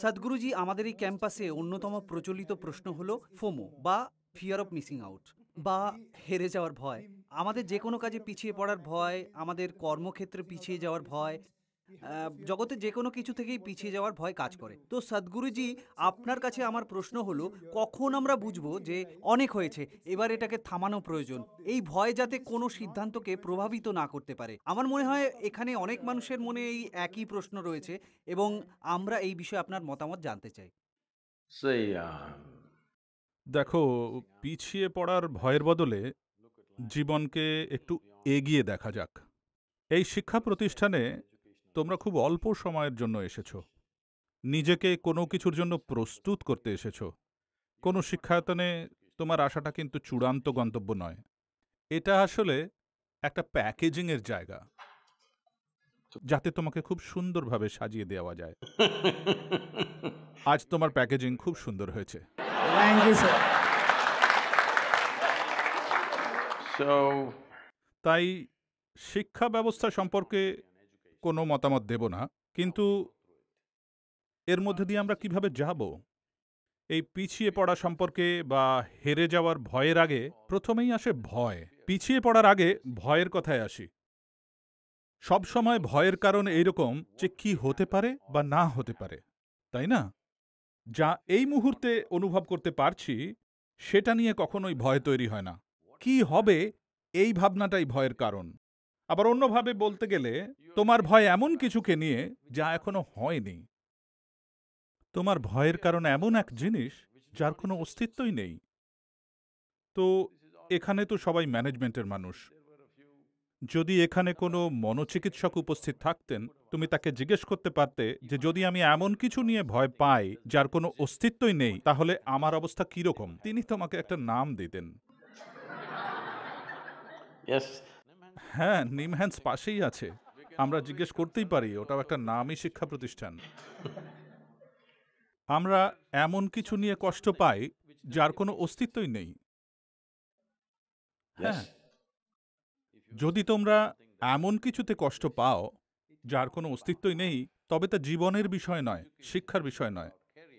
সদ্গুরুজি আমাদের এই ক্যাম্পাসে অন্যতম প্রচলিত প্রশ্ন হল ফোমো বা ফিয়ার অফ মিসিং আউট বা হেরে যাওয়ার ভয় আমাদের যে কোনো কাজে পিছিয়ে পড়ার ভয় আমাদের কর্মক্ষেত্রে পিছিয়ে যাওয়ার ভয় জগতে যে কোনো কিছু থেকেই পিছিয়ে যাওয়ার ভয় কাজ করে তো সদ্গুরুজি আপনার কাছে আমার প্রশ্ন হলো কখন আমরা বুঝবো যে অনেক হয়েছে এবার এটাকে থামানো প্রয়োজন এই ভয় যাতে কোনো সিদ্ধান্তকে প্রভাবিত না করতে পারে আমার মনে হয় এখানে অনেক মানুষের মনে এই একই প্রশ্ন রয়েছে এবং আমরা এই বিষয়ে আপনার মতামত জানতে চাই দেখো পিছিয়ে পড়ার ভয়ের বদলে জীবনকে একটু এগিয়ে দেখা যাক এই শিক্ষা প্রতিষ্ঠানে তোমরা খুব অল্প সময়ের জন্য এসেছ নিজেকে কোনো কিছুর জন্য প্রস্তুত করতে এসেছো কোনো শিক্ষায়তনে তোমার আশাটা কিন্তু চূড়ান্ত গন্তব্য নয় এটা আসলে একটা প্যাকেজিংয়ের জায়গা যাতে তোমাকে খুব সুন্দরভাবে সাজিয়ে দেওয়া যায় আজ তোমার প্যাকেজিং খুব সুন্দর হয়েছে তাই শিক্ষা ব্যবস্থা সম্পর্কে কোনো মতামত দেব না কিন্তু এর মধ্যে দিয়ে আমরা কিভাবে যাব এই পিছিয়ে পড়া সম্পর্কে বা হেরে যাওয়ার ভয়ের আগে প্রথমেই আসে ভয় পিছিয়ে পড়ার আগে ভয়ের কথায় আসি সব সময় ভয়ের কারণ এইরকম যে কি হতে পারে বা না হতে পারে তাই না যা এই মুহূর্তে অনুভব করতে পারছি সেটা নিয়ে কখনোই ভয় তৈরি হয় না কি হবে এই ভাবনাটাই ভয়ের কারণ আবার অন্যভাবে বলতে গেলে তোমার ভয় এমন কিছুকে নিয়ে যা এখনো হয়নি তোমার ভয়ের কারণ এমন এক জিনিস যার কোনো অস্তিত্বই নেই তো এখানে তো সবাই ম্যানেজমেন্টের মানুষ যদি এখানে কোনো মনোচিকিৎসক উপস্থিত থাকতেন তুমি তাকে জিজ্ঞেস করতে পারতে যে যদি আমি এমন কিছু নিয়ে ভয় পাই যার কোনো অস্তিত্বই নেই তাহলে আমার অবস্থা কীরকম তিনি তোমাকে একটা নাম দিতেন হ্যাঁ নিম হ্যান্ডস পাশেই আছে আমরা জিজ্ঞেস করতেই পারি ওটাও একটা নামই শিক্ষা প্রতিষ্ঠান আমরা এমন কিছু নিয়ে কষ্ট পাই যার কোনো অস্তিত্বই নেই হ্যাঁ যদি তোমরা এমন কিছুতে কষ্ট পাও যার কোনো অস্তিত্বই নেই তবে তা জীবনের বিষয় নয় শিক্ষার বিষয় নয়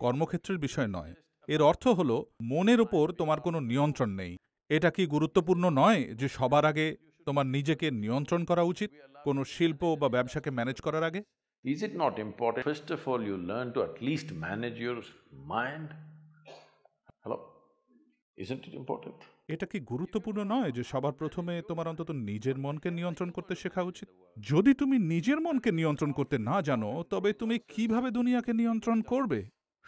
কর্মক্ষেত্রের বিষয় নয় এর অর্থ হল মনের ওপর তোমার কোনো নিয়ন্ত্রণ নেই এটা কি গুরুত্বপূর্ণ নয় যে সবার আগে তোমার নিজেকে নিয়ন্ত্রণ করা উচিত কোনো শিল্প বা ব্যবসাকে ম্যানেজ করার আগে is it not important first of all you learn to at least manage your mind hello isn't it important এটা কি গুরুত্বপূর্ণ নয় যে সবার প্রথমে তোমার অন্তত নিজের মনকে নিয়ন্ত্রণ করতে শেখা উচিত যদি তুমি নিজের মনকে নিয়ন্ত্রণ করতে না জানো তবে তুমি কিভাবে দুনিয়াকে নিয়ন্ত্রণ করবে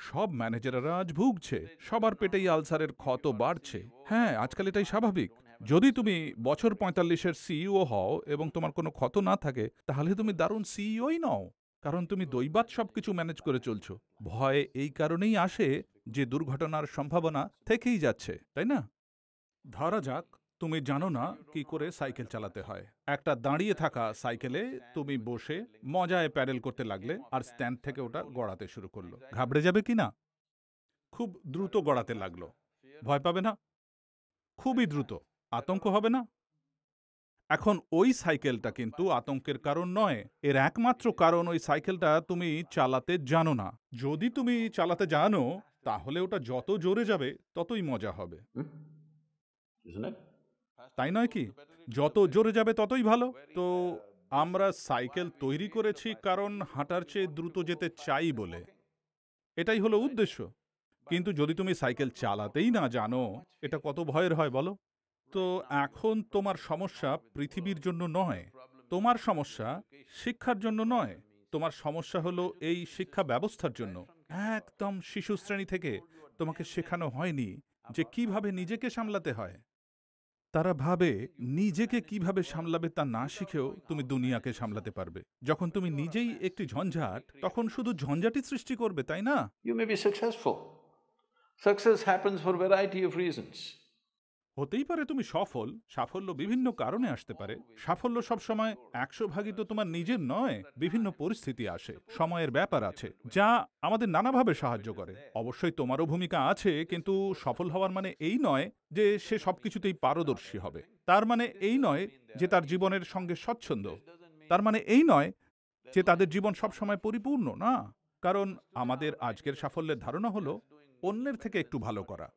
সব ম্যানেজাররা আজ ভুগছে সবার পেটেই আলসারের ক্ষত বাড়ছে হ্যাঁ আজকাল এটাই স্বাভাবিক হ্যাঁ, যদি তুমি বছর পঁয়তাল্লিশের সিইও e হও এবং তোমার কোনো ক্ষত না থাকে তাহলে তুমি দারুণ সিইওই e নও কারণ তুমি দৈবাত সব কিছু ম্যানেজ করে চলছো ভয় এই কারণেই আসে যে দুর্ঘটনার সম্ভাবনা থেকেই যাচ্ছে তাই না ধরা যাক তুমি জানো না কি করে সাইকেল চালাতে হয় একটা দাঁড়িয়ে থাকা সাইকেলে তুমি বসে মজায় প্যারেল করতে লাগলে আর স্ট্যান্ড থেকে ওটা গড়াতে শুরু করলো ঘাবড়ে যাবে কি না খুব দ্রুত গড়াতে লাগলো ভয় পাবে না খুবই দ্রুত আতঙ্ক হবে না এখন ওই সাইকেলটা কিন্তু আতঙ্কের কারণ নয় এর একমাত্র কারণ ওই সাইকেলটা তুমি চালাতে জানো না যদি তুমি চালাতে জানো তাহলে ওটা যত জোরে যাবে ততই মজা হবে তাই নয় কি যত জোরে যাবে ততই ভালো তো আমরা সাইকেল তৈরি করেছি কারণ হাঁটার চেয়ে দ্রুত যেতে চাই বলে এটাই হলো উদ্দেশ্য কিন্তু যদি তুমি সাইকেল চালাতেই না জানো এটা কত ভয়ের হয় বলো তো এখন তোমার সমস্যা পৃথিবীর জন্য নয় তোমার সমস্যা শিক্ষার জন্য নয় তোমার সমস্যা হলো এই শিক্ষা ব্যবস্থার জন্য একদম শিশু শ্রেণী থেকে তোমাকে শেখানো হয়নি যে কিভাবে নিজেকে সামলাতে হয় তারা ভাবে নিজেকে কিভাবে সামলাবে তা না শিখেও তুমি দুনিয়াকে সামলাতে পারবে যখন তুমি নিজেই একটি ঝঞ্ঝাট তখন শুধু ঝঞ্ঝাটি সৃষ্টি করবে তাই না you may be successful success happens for variety of reasons হতেই পারে তুমি সফল সাফল্য বিভিন্ন কারণে আসতে পারে সাফল্য সবসময় একশো ভাগই তো তোমার নিজের নয় বিভিন্ন পরিস্থিতি আসে সময়ের ব্যাপার আছে যা আমাদের নানাভাবে সাহায্য করে অবশ্যই তোমারও ভূমিকা আছে কিন্তু সফল হওয়ার মানে এই নয় যে সে সবকিছুতেই পারদর্শী হবে তার মানে এই নয় যে তার জীবনের সঙ্গে স্বচ্ছন্দ তার মানে এই নয় যে তাদের জীবন সবসময় পরিপূর্ণ না কারণ আমাদের আজকের সাফল্যের ধারণা হলো অন্যের থেকে একটু ভালো করা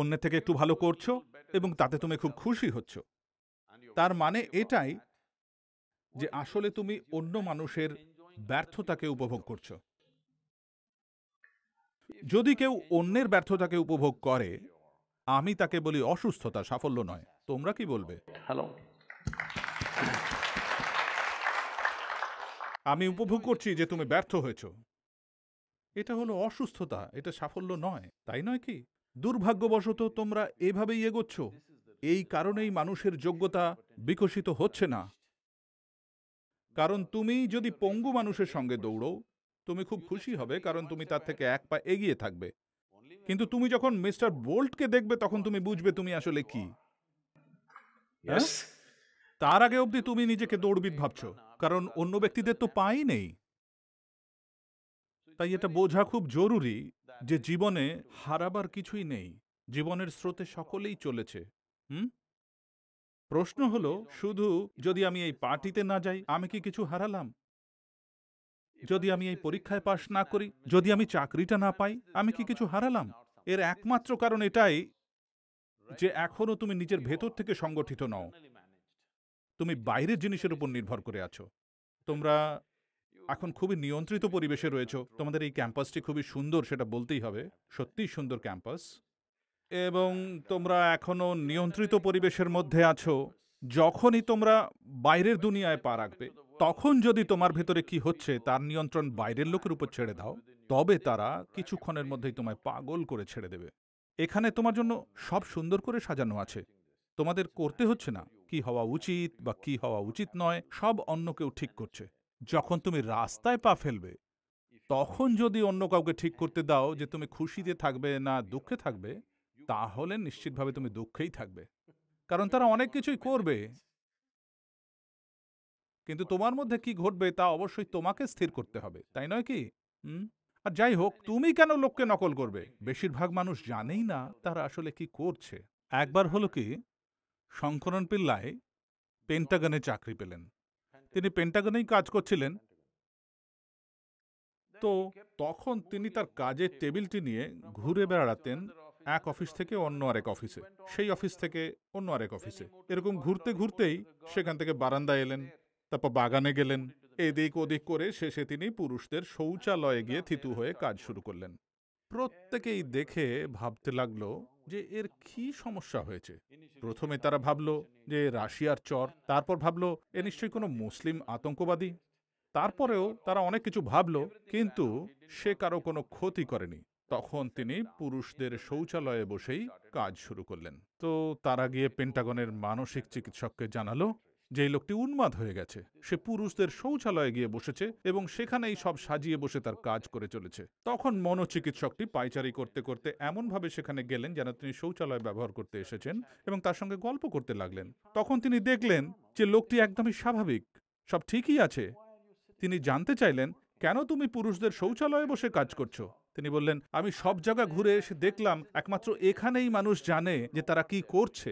অন্যের থেকে একটু ভালো করছো এবং তাতে তুমি খুব খুশি হচ্ছ তার মানে এটাই যে আসলে তুমি অন্য মানুষের ব্যর্থতাকে উপভোগ করছো যদি কেউ অন্যের ব্যর্থতাকে উপভোগ করে আমি তাকে বলি অসুস্থতা সাফল্য নয় তোমরা কি বলবে হ্যালো আমি উপভোগ করছি যে তুমি ব্যর্থ হয়েছ এটা হলো অসুস্থতা এটা সাফল্য নয় তাই নয় কি দুর্ভাগ্যবশত তোমরা এভাবেই এগোচ্ছ এই কারণেই মানুষের যোগ্যতা বিকশিত হচ্ছে না কারণ তুমি যদি পঙ্গু মানুষের সঙ্গে দৌড়ো তুমি খুব খুশি হবে কারণ তুমি তার থেকে এক পা এগিয়ে থাকবে কিন্তু তুমি যখন মিস্টার বোল্টকে দেখবে তখন তুমি বুঝবে তুমি আসলে কি তার আগে অবধি তুমি নিজেকে দৌড়বিদ ভাবছো কারণ অন্য ব্যক্তিদের তো পাই নেই তাই এটা বোঝা খুব জরুরি যে জীবনে হারাবার কিছুই নেই জীবনের স্রোতে সকলেই চলেছে হুম প্রশ্ন হলো শুধু যদি আমি এই পার্টিতে না যাই আমি কি কিছু হারালাম যদি আমি এই পরীক্ষায় পাশ না করি যদি আমি চাকরিটা না পাই আমি কি কিছু হারালাম এর একমাত্র কারণ এটাই যে এখনো তুমি নিজের ভেতর থেকে সংগঠিত নও তুমি বাইরের জিনিসের উপর নির্ভর করে আছো তোমরা এখন খুবই নিয়ন্ত্রিত পরিবেশে রয়েছে তোমাদের এই ক্যাম্পাসটি খুবই সুন্দর সেটা বলতেই হবে সত্যিই সুন্দর ক্যাম্পাস এবং তোমরা এখনও নিয়ন্ত্রিত পরিবেশের মধ্যে আছো যখনই তোমরা বাইরের দুনিয়ায় পা রাখবে তখন যদি তোমার ভেতরে কি হচ্ছে তার নিয়ন্ত্রণ বাইরের লোকের উপর ছেড়ে দাও তবে তারা কিছুক্ষণের মধ্যেই তোমায় পাগল করে ছেড়ে দেবে এখানে তোমার জন্য সব সুন্দর করে সাজানো আছে তোমাদের করতে হচ্ছে না কি হওয়া উচিত বা কি হওয়া উচিত নয় সব অন্য কেউ ঠিক করছে যখন তুমি রাস্তায় পা ফেলবে তখন যদি অন্য কাউকে ঠিক করতে দাও যে তুমি খুশিতে থাকবে না দুঃখে থাকবে তাহলে নিশ্চিতভাবে তুমি দুঃখেই থাকবে কারণ তারা অনেক কিছুই করবে কিন্তু তোমার মধ্যে কি ঘটবে তা অবশ্যই তোমাকে স্থির করতে হবে তাই নয় কি আর যাই হোক তুমি কেন লোককে নকল করবে বেশিরভাগ মানুষ জানেই না তারা আসলে কি করছে একবার হলো কি শঙ্করন পিল্লায় পেন্টাগনে চাকরি পেলেন তিনি পেন্টাগনেই কাজ করছিলেন তো তখন তিনি তার কাজের টেবিলটি নিয়ে ঘুরে বেড়াতেন এক অফিস থেকে অন্য আরেক অফিসে সেই অফিস থেকে অন্য আরেক অফিসে এরকম ঘুরতে ঘুরতেই সেখান থেকে বারান্দায় এলেন তারপর বাগানে গেলেন এদিক ওদিক করে শেষে তিনি পুরুষদের শৌচালয়ে গিয়ে থিতু হয়ে কাজ শুরু করলেন প্রত্যেকেই দেখে ভাবতে লাগলো যে এর কি সমস্যা হয়েছে প্রথমে তারা ভাবল যে রাশিয়ার চর তারপর ভাবল এ নিশ্চয়ই কোনো মুসলিম আতঙ্কবাদী তারপরেও তারা অনেক কিছু ভাবল কিন্তু সে কারো কোনো ক্ষতি করেনি তখন তিনি পুরুষদের শৌচালয়ে বসেই কাজ শুরু করলেন তো তারা গিয়ে পেন্টাগনের মানসিক চিকিৎসককে জানালো যে লোকটি উন্মাদ হয়ে গেছে সে পুরুষদের শৌচালয়ে গিয়ে বসেছে এবং সেখানেই সব সাজিয়ে বসে তার কাজ করে চলেছে তখন মনোচিকিৎসকটি পাইচারি করতে করতে এমনভাবে সেখানে গেলেন যেন তিনি শৌচালয় ব্যবহার করতে এসেছেন এবং তার সঙ্গে গল্প করতে লাগলেন তখন তিনি দেখলেন যে লোকটি একদমই স্বাভাবিক সব ঠিকই আছে তিনি জানতে চাইলেন কেন তুমি পুরুষদের শৌচালয়ে বসে কাজ করছো তিনি বললেন আমি সব জায়গা ঘুরে এসে দেখলাম একমাত্র এখানেই মানুষ জানে যে তারা কি করছে